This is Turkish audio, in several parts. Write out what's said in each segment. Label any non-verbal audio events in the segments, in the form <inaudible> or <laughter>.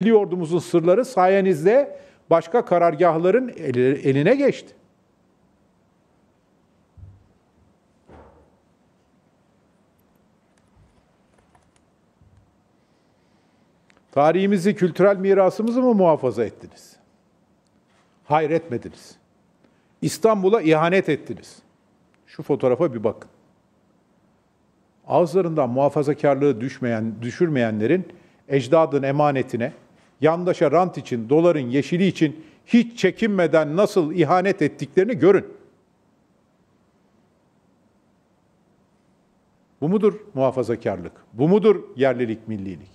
Milli ordumuzun sırları sayenizde başka karargahların eline geçti. Tarihimizi, kültürel mirasımızı mı muhafaza ettiniz? Hayretmediniz. İstanbul'a ihanet ettiniz. Şu fotoğrafa bir bakın. Ağızlarından muhafazakarlığı düşmeyen, düşürmeyenlerin ecdadın emanetine, yandaşa rant için, doların yeşili için hiç çekinmeden nasıl ihanet ettiklerini görün. Bu mudur muhafazakarlık? Bu mudur yerlilik, millilik?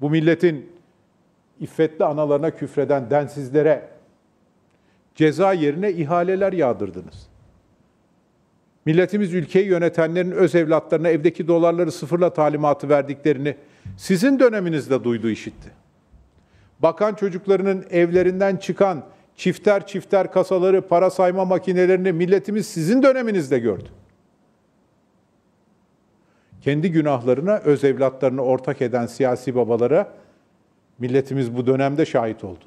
Bu milletin iffetli analarına küfreden densizlere ceza yerine ihaleler yağdırdınız. Milletimiz ülkeyi yönetenlerin öz evlatlarına evdeki dolarları sıfırla talimatı verdiklerini sizin döneminizde duydu işitti. Bakan çocuklarının evlerinden çıkan çifter çifter kasaları, para sayma makinelerini milletimiz sizin döneminizde gördü. Kendi günahlarına, öz evlatlarını ortak eden siyasi babalara milletimiz bu dönemde şahit oldu.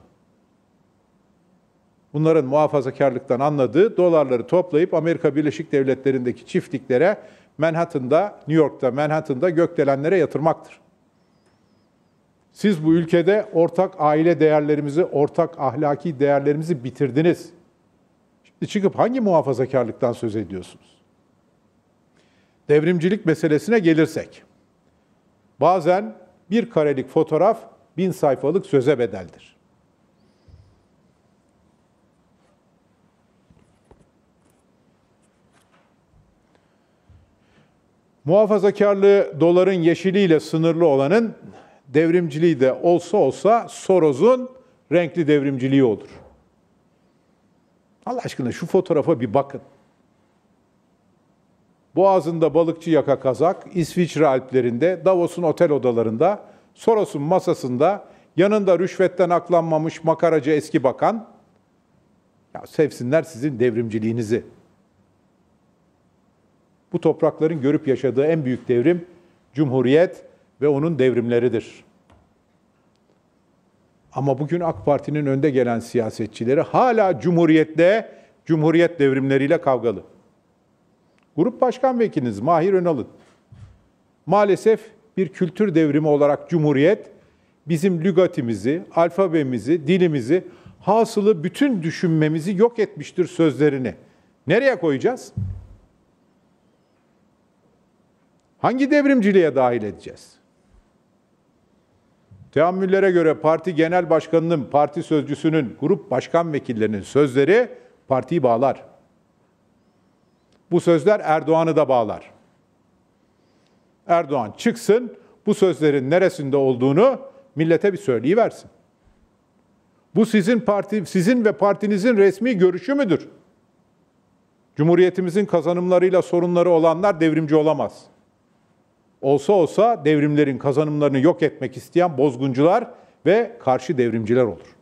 Bunların muhafazakarlıktan anladığı dolarları toplayıp Amerika Birleşik Devletleri'ndeki çiftliklere Manhattan'da, New York'ta, Manhattan'da gökdelenlere yatırmaktır. Siz bu ülkede ortak aile değerlerimizi, ortak ahlaki değerlerimizi bitirdiniz. Şimdi çıkıp hangi muhafazakarlıktan söz ediyorsunuz? Devrimcilik meselesine gelirsek. Bazen bir karelik fotoğraf bin sayfalık söze bedeldir. Muhafazakarlığı doların yeşiliyle sınırlı olanın devrimciliği de olsa olsa Soros'un renkli devrimciliği olur. Allah aşkına şu fotoğrafa bir bakın. Boğazında balıkçı yaka kazak, İsviçre Alplerinde, Davos'un otel odalarında, Soros'un masasında, yanında rüşvetten aklanmamış makaracı eski bakan, ya sevsinler sizin devrimciliğinizi. Bu toprakların görüp yaşadığı en büyük devrim, Cumhuriyet, ve onun devrimleridir. Ama bugün AK Parti'nin önde gelen siyasetçileri hala Cumhuriyet'te, Cumhuriyet devrimleriyle kavgalı. Grup Başkan Vekiliniz Mahir Önal'ın. Maalesef bir kültür devrimi olarak Cumhuriyet, bizim lügatimizi, alfabemizi, dilimizi, hasılı bütün düşünmemizi yok etmiştir sözlerini. Nereye koyacağız? Hangi devrimciliğe dahil edeceğiz? Teamüllere göre parti genel başkanının, parti sözcüsünün, grup başkan vekillerinin sözleri partiyi bağlar. Bu sözler Erdoğan'ı da bağlar. Erdoğan çıksın, bu sözlerin neresinde olduğunu millete bir söyleyiversin. Bu sizin parti sizin ve partinizin resmi görüşü müdür? Cumhuriyetimizin kazanımlarıyla sorunları olanlar devrimci olamaz.'' olsa olsa devrimlerin kazanımlarını yok etmek isteyen bozguncular ve karşı devrimciler olur.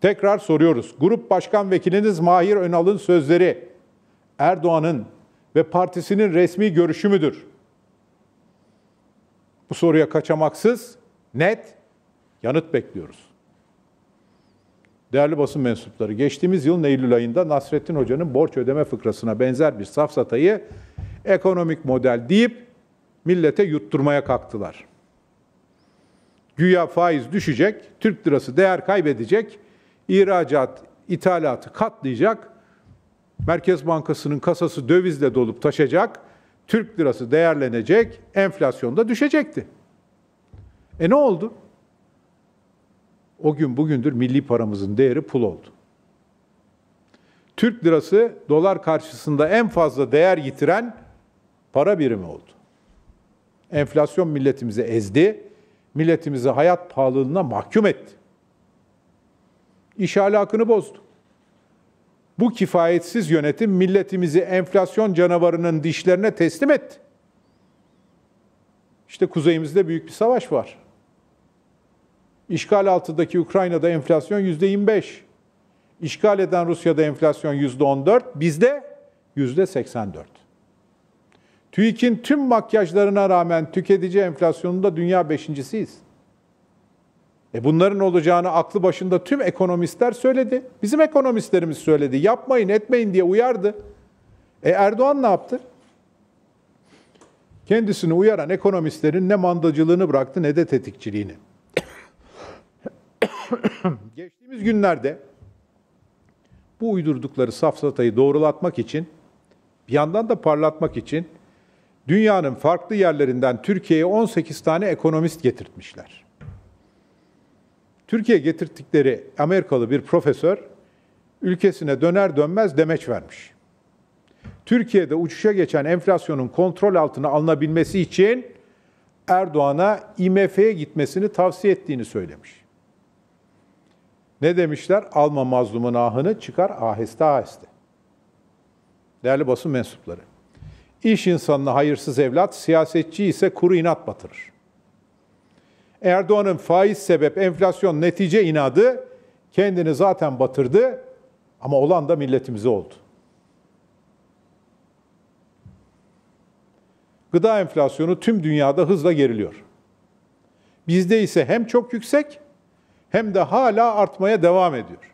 Tekrar soruyoruz. Grup Başkan Vekiliniz Mahir Önal'ın sözleri Erdoğan'ın ve partisinin resmi görüşü müdür? Bu soruya kaçamaksız, net yanıt bekliyoruz. Değerli basın mensupları, geçtiğimiz yıl Eylül ayında Nasrettin Hoca'nın borç ödeme fıkrasına benzer bir safsatayı ekonomik model deyip millete yutturmaya kalktılar. Güya faiz düşecek, Türk lirası değer kaybedecek, ihracat, ithalatı katlayacak, Merkez Bankası'nın kasası dövizle dolup taşacak, Türk lirası değerlenecek, enflasyon da düşecekti. E ne oldu? O gün bugündür milli paramızın değeri pul oldu. Türk lirası dolar karşısında en fazla değer yitiren para birimi oldu. Enflasyon milletimizi ezdi, milletimizi hayat pahalılığına mahkum etti. İş alakını bozdu. Bu kifayetsiz yönetim milletimizi enflasyon canavarının dişlerine teslim etti. İşte kuzeyimizde büyük bir savaş var. İşgal altındaki Ukrayna'da enflasyon yüzde 25. İşgal eden Rusya'da enflasyon yüzde 14, bizde yüzde 84. TÜİK'in tüm makyajlarına rağmen tüketici enflasyonunda dünya beşincisiyiz. E bunların olacağını aklı başında tüm ekonomistler söyledi. Bizim ekonomistlerimiz söyledi. Yapmayın, etmeyin diye uyardı. E Erdoğan ne yaptı? Kendisini uyaran ekonomistlerin ne mandacılığını bıraktı ne de tetikçiliğini. <coughs> Geçtiğimiz günlerde bu uydurdukları safsatayı doğrulatmak için, bir yandan da parlatmak için dünyanın farklı yerlerinden Türkiye'ye 18 tane ekonomist getirtmişler. Türkiye getirttikleri Amerikalı bir profesör ülkesine döner dönmez demeç vermiş. Türkiye'de uçuşa geçen enflasyonun kontrol altına alınabilmesi için Erdoğan'a IMF'ye gitmesini tavsiye ettiğini söylemiş. Ne demişler? Alma mazlumun ahını çıkar aheste aheste. Değerli basın mensupları. İş insanına hayırsız evlat, siyasetçi ise kuru inat batırır. Erdoğan'ın faiz sebep, enflasyon netice inadı kendini zaten batırdı ama olan da milletimize oldu. Gıda enflasyonu tüm dünyada hızla geriliyor. Bizde ise hem çok yüksek hem de hala artmaya devam ediyor.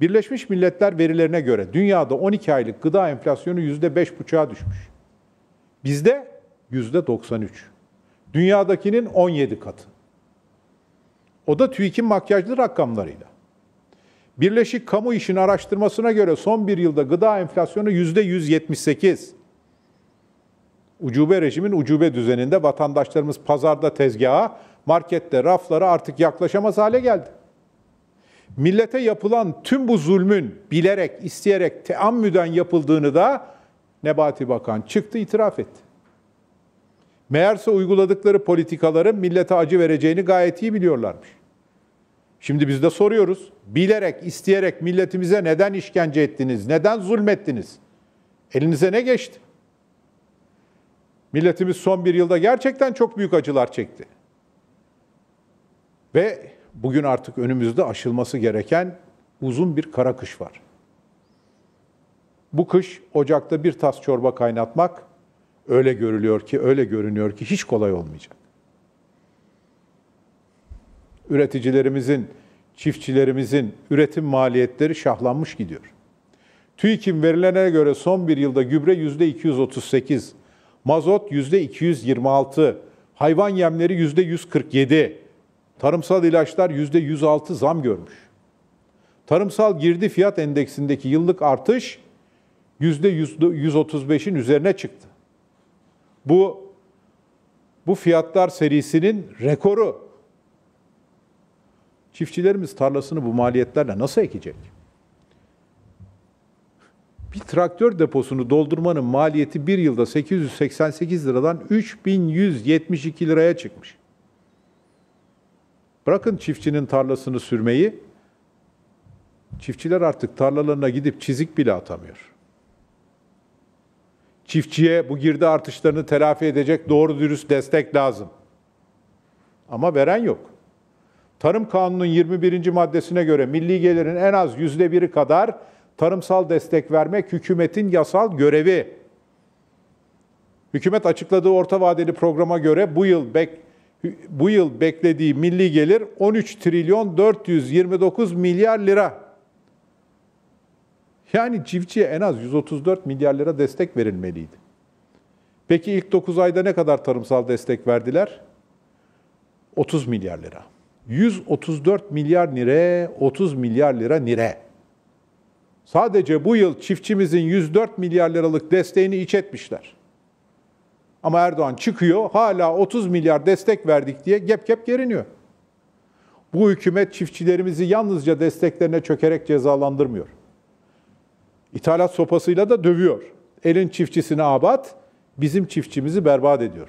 Birleşmiş Milletler verilerine göre dünyada 12 aylık gıda enflasyonu %5,5'a düşmüş. Bizde %93. Dünyadakinin 17 katı. O da TÜİK'in makyajlı rakamlarıyla. Birleşik Kamu İş'in araştırmasına göre son bir yılda gıda enflasyonu %178. Ucube rejimin ucube düzeninde vatandaşlarımız pazarda tezgaha, markette raflara artık yaklaşamaz hale geldi millete yapılan tüm bu zulmün bilerek, isteyerek, teammüden yapıldığını da Nebati Bakan çıktı itiraf etti. Meğerse uyguladıkları politikaların millete acı vereceğini gayet iyi biliyorlarmış. Şimdi biz de soruyoruz. Bilerek, isteyerek milletimize neden işkence ettiniz? Neden zulmettiniz? Elinize ne geçti? Milletimiz son bir yılda gerçekten çok büyük acılar çekti. Ve Bugün artık önümüzde aşılması gereken uzun bir kara kış var. Bu kış ocakta bir tas çorba kaynatmak öyle görülüyor ki, öyle görünüyor ki hiç kolay olmayacak. Üreticilerimizin, çiftçilerimizin üretim maliyetleri şahlanmış gidiyor. TÜİK'in verilene göre son bir yılda gübre %238, mazot %226, hayvan yemleri %147, Tarımsal ilaçlar %106 zam görmüş. Tarımsal girdi fiyat endeksindeki yıllık artış %135'in üzerine çıktı. Bu bu fiyatlar serisinin rekoru. Çiftçilerimiz tarlasını bu maliyetlerle nasıl ekecek? Bir traktör deposunu doldurmanın maliyeti bir yılda 888 liradan 3172 liraya çıkmış. Bırakın çiftçinin tarlasını sürmeyi, çiftçiler artık tarlalarına gidip çizik bile atamıyor. Çiftçiye bu girdi artışlarını telafi edecek doğru dürüst destek lazım. Ama veren yok. Tarım Kanunu'nun 21. maddesine göre milli gelirin en az %1'i kadar tarımsal destek vermek hükümetin yasal görevi. Hükümet açıkladığı orta vadeli programa göre bu yıl bek bu yıl beklediği milli gelir 13 trilyon 429 milyar lira. Yani çiftçiye en az 134 milyar lira destek verilmeliydi. Peki ilk 9 ayda ne kadar tarımsal destek verdiler? 30 milyar lira. 134 milyar lira, 30 milyar lira nire. Sadece bu yıl çiftçimizin 104 milyar liralık desteğini iç etmişler. Ama Erdoğan çıkıyor, hala 30 milyar destek verdik diye gep gep geriniyor. Bu hükümet çiftçilerimizi yalnızca desteklerine çökerek cezalandırmıyor. İthalat sopasıyla da dövüyor. Elin çiftçisini abat, bizim çiftçimizi berbat ediyor.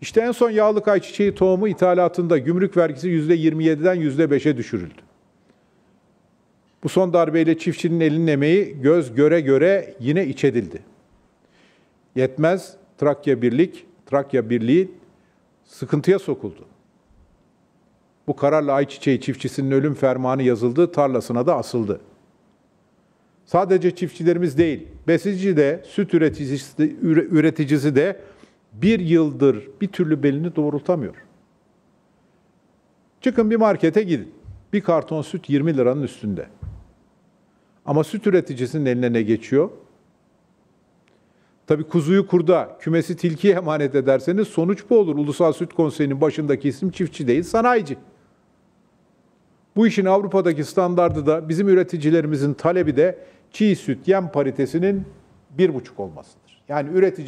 İşte en son yağlı ayçiçeği tohumu ithalatında gümrük vergisi %27'den %5'e düşürüldü. Bu son darbeyle çiftçinin elinin emeği göz göre göre yine içedildi. Yetmez, Trakya Birlik, Trakya Birliği sıkıntıya sokuldu. Bu kararla ayçiçeği çiftçisinin ölüm fermanı yazıldı, tarlasına da asıldı. Sadece çiftçilerimiz değil, besici de, süt üreticisi de, üreticisi de bir yıldır bir türlü belini doğrultamıyor. Çıkın bir markete gidin. Bir karton süt 20 liranın üstünde. Ama süt üreticisinin eline ne geçiyor? Tabi kuzuyu kurda, kümesi tilkiye emanet ederseniz sonuç bu olur. Ulusal Süt Konseyi'nin başındaki isim çiftçi değil, sanayici. Bu işin Avrupa'daki standardı da bizim üreticilerimizin talebi de çiğ süt yem paritesinin bir buçuk olmasıdır. Yani üretici